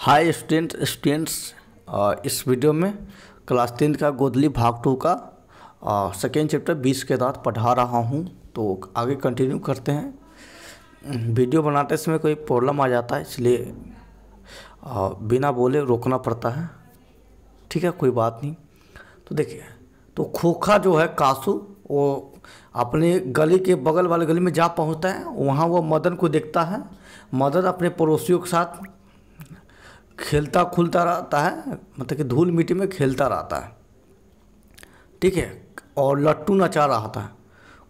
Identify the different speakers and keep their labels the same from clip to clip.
Speaker 1: हाय student students इस video में class tenth का गोदली भाग टू का सेकेंड चैप्टर बीस के साथ पढ़ा रहा हूँ तो आगे कंटिन्यू करते हैं वीडियो बनाते समय कोई प्रॉब्लम आ जाता है इसलिए बिना बोले रोकना पड़ता है ठीक है कोई बात नहीं तो देखिए तो खोखा जो है कासू वो अपने गली के बगल वाले गली में जा पहुँचता है वहाँ वो मदन को देखता है मदन अपने पड़ोसियों के साथ खेलता खुलता रहता है मतलब कि धूल मिट्टी में खेलता रहता है ठीक है और लट्टू नचा रहा था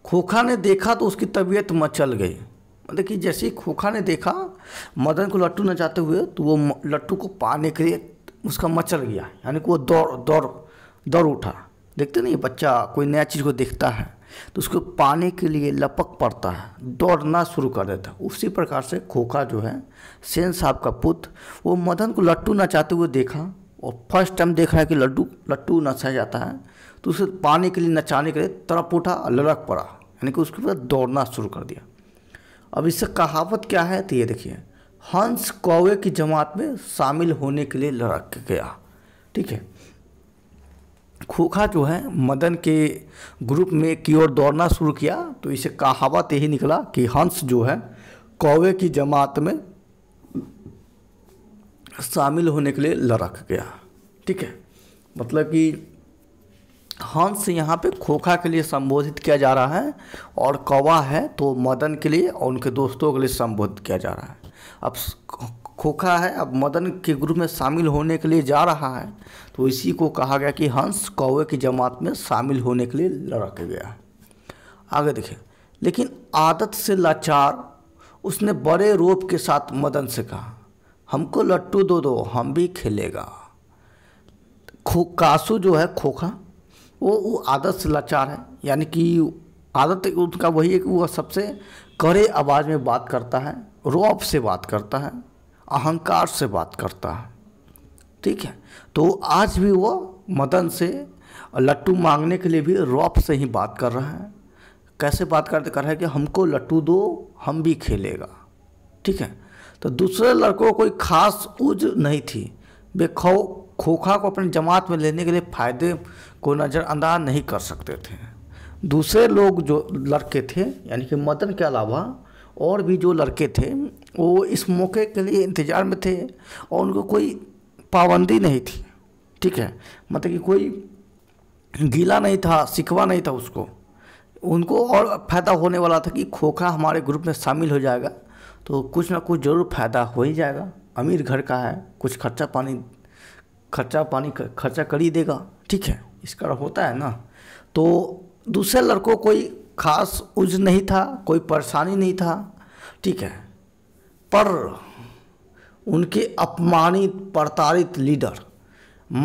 Speaker 1: खोखा ने देखा तो उसकी तबीयत मचल गई मतलब कि जैसे ही खोखा ने देखा मदन को लट्टू नचाते हुए तो वो लट्टू को पाने के लिए उसका मचल गया यानी कि वो दौड़ दौड़ दौड़ उठा देखते नहीं बच्चा कोई नया चीज़ को देखता है तो उसको पाने के लिए लपक पड़ता है दौड़ना शुरू कर देता है उसी प्रकार से खोखा जो है सेन साहब का पुत्र वो मदन को लट्टू नचाते हुए देखा और फर्स्ट टाइम देख रहा है कि लड्डू लट्टू नचा जाता है तो उसे पाने के लिए नचाने के लिए तड़प उठा लड़क पड़ा यानी कि उसके बाद दौड़ना शुरू कर दिया अब इससे कहावत क्या है तो ये देखिए हंस कौवे की जमात में शामिल होने के लिए लड़क गया ठीक है खोखा जो है मदन के ग्रुप में की ओर दौड़ना शुरू किया तो इसे कहावत यही निकला कि हंस जो है कौवे की जमात में शामिल होने के लिए लड़क गया ठीक है मतलब कि हंस यहाँ पे खोखा के लिए संबोधित किया जा रहा है और कौवा है तो मदन के लिए और उनके दोस्तों के लिए संबोधित किया जा रहा है अब खोखा है अब मदन के ग्रुप में शामिल होने के लिए जा रहा है तो इसी को कहा गया कि हंस कौवे की जमात में शामिल होने के लिए लड़क गया आगे देखिए लेकिन आदत से लाचार उसने बड़े रोप के साथ मदन से कहा हमको लट्टू दो दो हम भी खेलेगा खो कासू जो है खोखा वो वो आदत से लाचार है यानी कि आदत उनका वही है कि वह सबसे कड़े आवाज़ में बात करता है रोप से बात करता है अहंकार से बात करता है ठीक है तो आज भी वो मदन से लट्टू मांगने के लिए भी रॉप से ही बात कर रहे हैं कैसे बात करते कर रहे हैं कि हमको लट्टू दो हम भी खेलेगा ठीक है तो दूसरे लड़कों को कोई खास उज नहीं थी वे खो खोखा को अपनी जमात में लेने के लिए फ़ायदे को नज़रअंदाज नहीं कर सकते थे दूसरे लोग जो लड़के थे यानी कि मदन के अलावा और भी जो लड़के थे वो इस मौके के लिए इंतज़ार में थे और उनको कोई पाबंदी नहीं थी ठीक है मतलब कि कोई गीला नहीं था सिकवा नहीं था उसको उनको और फ़ायदा होने वाला था कि खोखा हमारे ग्रुप में शामिल हो जाएगा तो कुछ ना कुछ ज़रूर फ़ायदा हो ही जाएगा अमीर घर का है कुछ खर्चा पानी खर्चा पानी खर्चा कर ही देगा ठीक है इसका होता है ना तो दूसरे लड़कों कोई खास उज नहीं था कोई परेशानी नहीं था ठीक है पर उनके अपमानित प्रताड़ित लीडर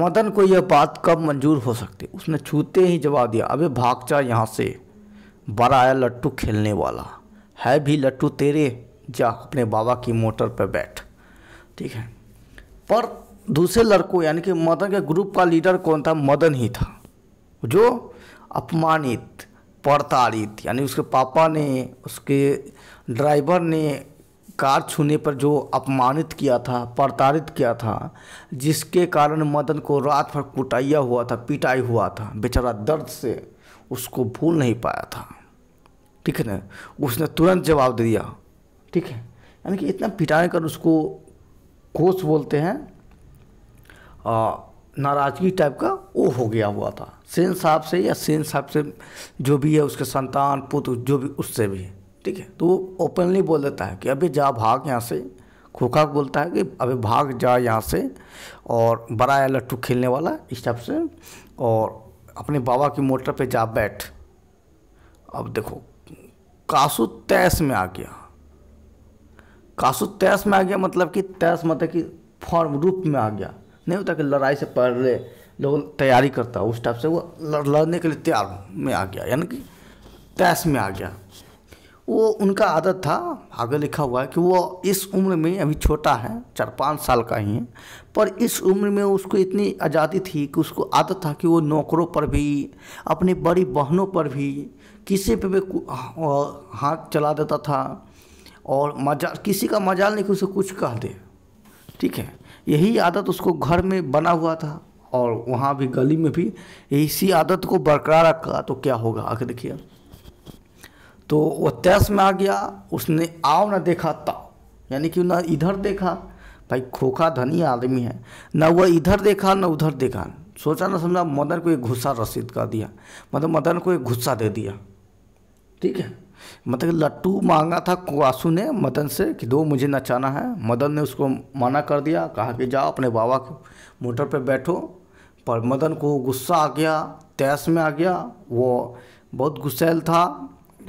Speaker 1: मदन को यह बात कब मंजूर हो सकती उसने छूते ही जवाब दिया अबे भाग जा यहाँ से बड़ा आया लट्टू खेलने वाला है भी लट्टू तेरे जा अपने बाबा की मोटर पर बैठ ठीक है पर दूसरे लड़कों यानी कि मदन के ग्रुप का लीडर कौन था मदन ही था जो अपमानित प्रताड़ित यानी उसके पापा ने उसके ड्राइवर ने कार छूने पर जो अपमानित किया था प्रताड़ित किया था जिसके कारण मदन को रात भर कुटाइया हुआ था पिटाई हुआ था बेचारा दर्द से उसको भूल नहीं पाया था ठीक है ना उसने तुरंत जवाब दे दिया ठीक है यानी कि इतना पिटाई कर उसको कोस बोलते हैं नाराज़गी टाइप का वो हो गया हुआ था सेन साहब से या सेन साहब से जो भी है उसके संतान पुत्र जो भी उससे भी ठीक है तो वो ओपनली बोल देता है कि अभी जा भाग यहाँ से खोखा बोलता है कि अभी भाग जा यहाँ से और बड़ा लट्टू खेलने वाला इस टाइप से और अपने बाबा की मोटर पे जा बैठ अब देखो कासु तैस में आ गया कासु तैस में आ गया मतलब कि तैस मतलब कि फॉर्म रूप में आ गया नहीं होता कि लड़ाई से पहले लोग तैयारी करता उस टाइप से वो लड़ने के लिए तैयार में आ गया यानी कि तैश में आ गया वो उनका आदत था आगे लिखा हुआ है कि वो इस उम्र में अभी छोटा है चार पाँच साल का ही है पर इस उम्र में उसको इतनी आज़ादी थी कि उसको आदत था कि वो नौकरों पर भी अपनी बड़ी बहनों पर भी किसी पे भी हाथ चला देता था और मजा किसी का मजाल नहीं कि उसे कुछ कह दे ठीक है यही आदत उसको घर में बना हुआ था और वहाँ भी गली में भी इसी आदत को बरकरार रखा तो क्या होगा आगे देखिए तो वह तैस में आ गया उसने आओ ना देखा ता यानी कि ना इधर देखा भाई खोखा धनी आदमी है ना वह इधर देखा ना उधर देखा सोचा ना समझा मदन को एक गुस्सा रसीद कर दिया मतलब मदन को एक गुस्सा दे दिया ठीक है मतलब लट्टू मांगा था कुआसू ने मदन से कि दो मुझे नचाना है मदन ने उसको मना कर दिया कहा कि जाओ अपने बाबा के मोटर पर बैठो पर मदन को गुस्सा आ गया तैस में आ गया वो बहुत गुस्सैल था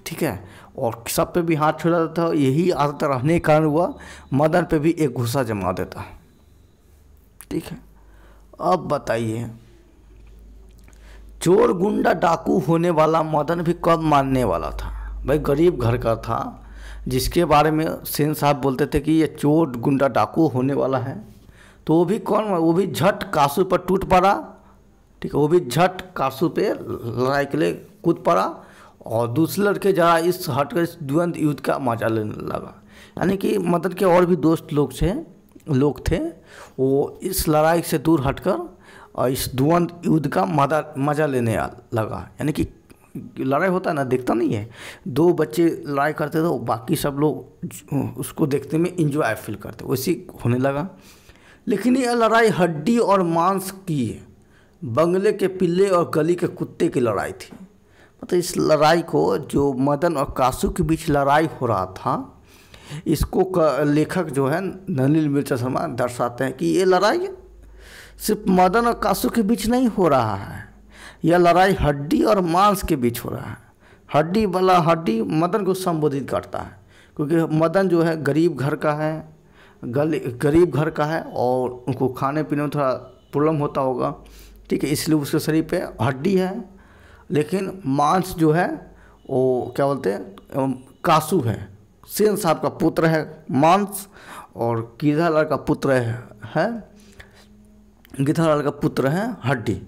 Speaker 1: ठीक है और सब पे भी हाथ छोड़ा था यही आदत रहने के कारण हुआ मदन पे भी एक गुस्सा जमा देता ठीक है अब बताइए चोर गुंडा डाकू होने वाला मदन भी कब मानने वाला था भाई गरीब घर का था जिसके बारे में सेन साहब बोलते थे कि ये चोर गुंडा डाकू होने वाला है तो वो भी कौन वो भी झट कासू पर टूट पड़ा ठीक है वो भी झट कासू पे लड़ाई के लिए कूद पड़ा और दूसरे लड़के जरा इस हटकर इस द्वंद युद्ध का मजा लेने लगा यानी कि मदन के और भी दोस्त लोग थे लोग थे वो इस लड़ाई से दूर हटकर और इस द्वंद युद्ध का मजा लेने लगा यानी कि लड़ाई होता है ना देखता नहीं है दो बच्चे लड़ाई करते तो बाकी सब लोग उसको देखते में इंजॉय फील करते वैसे होने लगा लेकिन यह लड़ाई हड्डी और मांस की है बंगले के पिल्ले और गली के कुत्ते की लड़ाई थी मतलब इस लड़ाई को जो मदन और कासू के बीच लड़ाई हो रहा था इसको लेखक जो है नलिल मिर्चा शर्मा दर्शाते हैं कि ये लड़ाई सिर्फ मदन और कासू के बीच नहीं हो रहा है यह लड़ाई हड्डी और मांस के बीच हो रहा है हड्डी वाला हड्डी मदन को संबोधित करता है क्योंकि मदन जो है गरीब घर का है गरीब घर का है और उनको खाने पीने में थोड़ा प्रॉब्लम होता होगा ठीक है इसलिए उसके शरीर पे हड्डी है लेकिन मांस जो है वो क्या बोलते हैं कासू है सेन साहब का पुत्र है मांस और गिरधालाल का पुत्र है, है गिरधालाल का पुत्र है हड्डी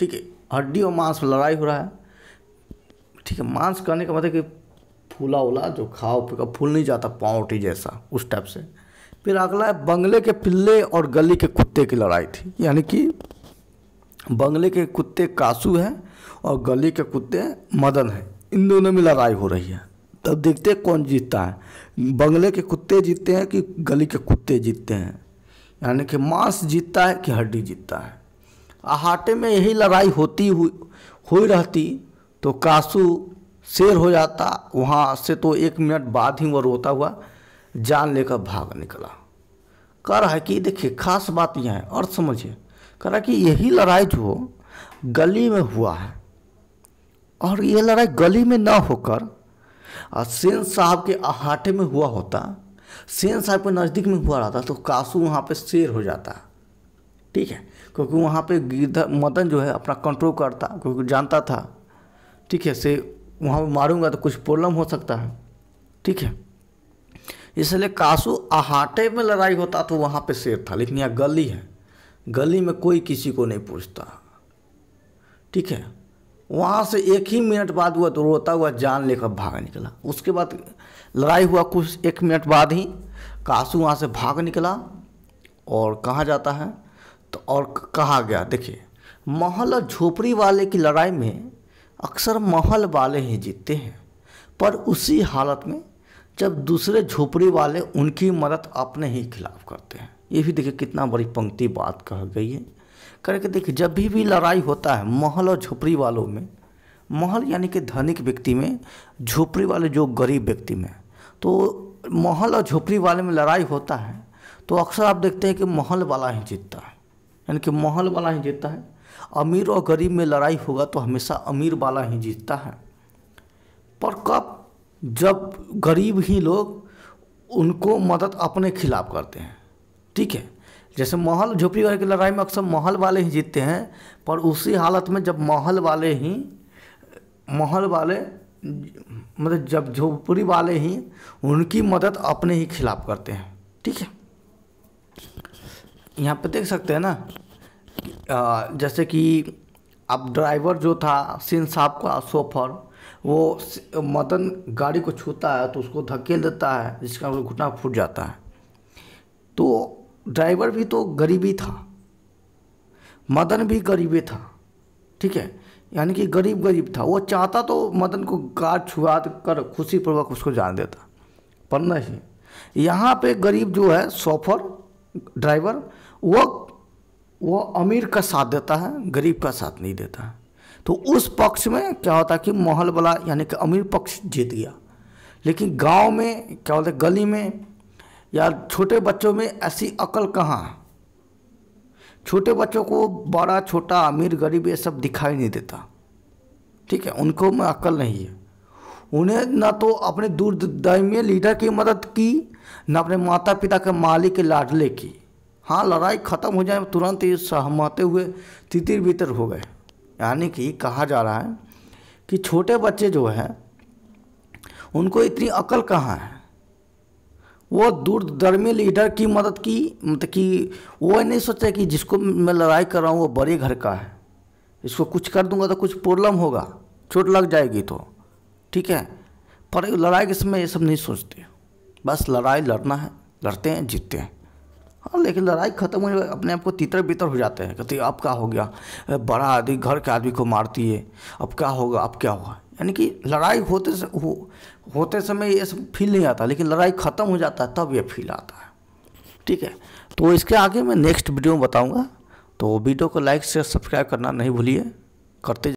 Speaker 1: ठीक है हड्डी और मांस में लड़ाई हो रहा है ठीक है मांस कहने का मतलब कि फूला उला जो खाओ पिका फूल नहीं जाता पाँवटी जैसा उस टाइप से फिर अगला है बंगले के पिल्ले और गली के कुत्ते की लड़ाई थी यानी कि बंगले के कुत्ते कासू हैं और गली के कुत्ते मदन हैं इन दोनों में लड़ाई हो रही है तब देखते हैं कौन जीतता है बंगले के कुत्ते जीतते हैं कि गली के कुत्ते जीतते हैं यानी कि मांस जीतता है कि हड्डी जीतता है अहाटे में यही लड़ाई होती हुई हुई रहती तो कासू शेर हो जाता वहाँ से तो एक मिनट बाद ही वह रोता हुआ जान लेकर भाग निकला कह रहा है कि देखिए खास बात यह है और समझिए कह रहा कि यही लड़ाई जो गली में हुआ है और यह लड़ाई गली में ना होकर सेन साहब के अहाटे में हुआ होता सेन साहब के नज़दीक में हुआ रहता तो कासू वहाँ पे शेर हो जाता ठीक है क्योंकि वहाँ पे गिरधर मदन जो है अपना कंट्रोल करता क्योंकि जानता था ठीक है से वहाँ पर मारूंगा तो कुछ प्रॉब्लम हो सकता है ठीक है इसलिए कासू अहाटे में लड़ाई होता तो वहाँ पे शेर था लेकिन यहाँ गली है गली में कोई किसी को नहीं पूछता ठीक है वहाँ से एक ही मिनट बाद हुआ तो रोता हुआ जान लेकर भाग निकला उसके बाद लड़ाई हुआ कुछ एक मिनट बाद ही कासू वहाँ से भाग निकला और कहाँ जाता है तो और कहा गया देखिए महल और झोपड़ी वाले की लड़ाई में अक्सर महल वाले ही जीतते हैं पर उसी हालत में जब दूसरे झोपड़ी वाले उनकी मदद अपने ही खिलाफ करते हैं ये भी देखिए कितना बड़ी पंक्ति बात कह गई है करके देखिए जब भी भी लड़ाई होता है महल और झोपड़ी वालों में महल यानी कि धनिक व्यक्ति में झोपड़ी वाले जो गरीब व्यक्ति में तो महल और झोपड़ी वाले में लड़ाई होता है तो अक्सर आप देखते हैं कि महल वाला ही जीतता है यानी कि माहौल वाला ही जीतता है अमीर और गरीब में लड़ाई होगा तो हमेशा अमीर वाला ही जीतता है पर कब जब गरीब ही लोग उनको मदद अपने खिलाफ करते हैं ठीक है जैसे माहौल झोपड़ी वाले की लड़ाई में अक्सर माहौल वाले ही जीतते हैं पर उसी हालत में जब माहौल वाले ही माहौल वाले मतलब जब झोपड़ी वाले ही उनकी मदद अपने ही खिलाफ करते हैं ठीक है यहाँ पे देख सकते हैं ना जैसे कि अब ड्राइवर जो था सिंह साहब का सोफर वो मदन गाड़ी को छूता है तो उसको धकेल देता है जिसका घुटना फूट जाता है तो ड्राइवर भी तो गरीबी था मदन भी गरीबी था ठीक है यानी कि गरीब गरीब था वो चाहता तो मदन को गार छुआ कर खुशीपूर्वक उसको जान देता पर नहीं यहाँ पे गरीब जो है सोफर ड्राइवर वो वो अमीर का साथ देता है गरीब का साथ नहीं देता है तो उस पक्ष में क्या होता कि मोहल वाला यानी कि अमीर पक्ष जीत गया लेकिन गांव में क्या होता गली में या छोटे बच्चों में ऐसी अकल कहाँ छोटे बच्चों को बड़ा छोटा अमीर गरीब ये सब दिखाई नहीं देता ठीक है उनको में अकल नहीं है उन्हें ना तो अपने दूरदायी में लीडर की मदद की ना अपने माता पिता के मालिक के लाडले की हाँ लड़ाई ख़त्म हो जाए तुरंत ही सहमते हुए तितिर बितर हो गए यानी कि कहा जा रहा है कि छोटे बच्चे जो हैं उनको इतनी अकल कहाँ है वो दूरदर्मी लीडर की मदद की मतलब कि वो नहीं सोचा कि जिसको मैं लड़ाई कर रहा हूँ वो बड़े घर का है इसको कुछ कर दूंगा तो कुछ प्रॉब्लम होगा चोट लग जाएगी तो ठीक है पर लड़ाई के समय ये सब नहीं सोचते बस लड़ाई लड़ना है लड़ते हैं जीतते हैं और हाँ, लेकिन लड़ाई ख़त्म हुई अपने आप को तितर बितर हो जाते हैं कहते अब क्या हो गया बड़ा आदमी घर के आदमी को मारती है अब क्या होगा अब क्या होगा यानी कि लड़ाई होते से, हो, होते समय ये सब फील नहीं आता लेकिन लड़ाई ख़त्म हो जाता है तब ये फील आता है ठीक है तो इसके आगे मैं नेक्स्ट वीडियो में बताऊँगा तो वीडियो को लाइक शेयर सब्सक्राइब करना नहीं भूलिए करते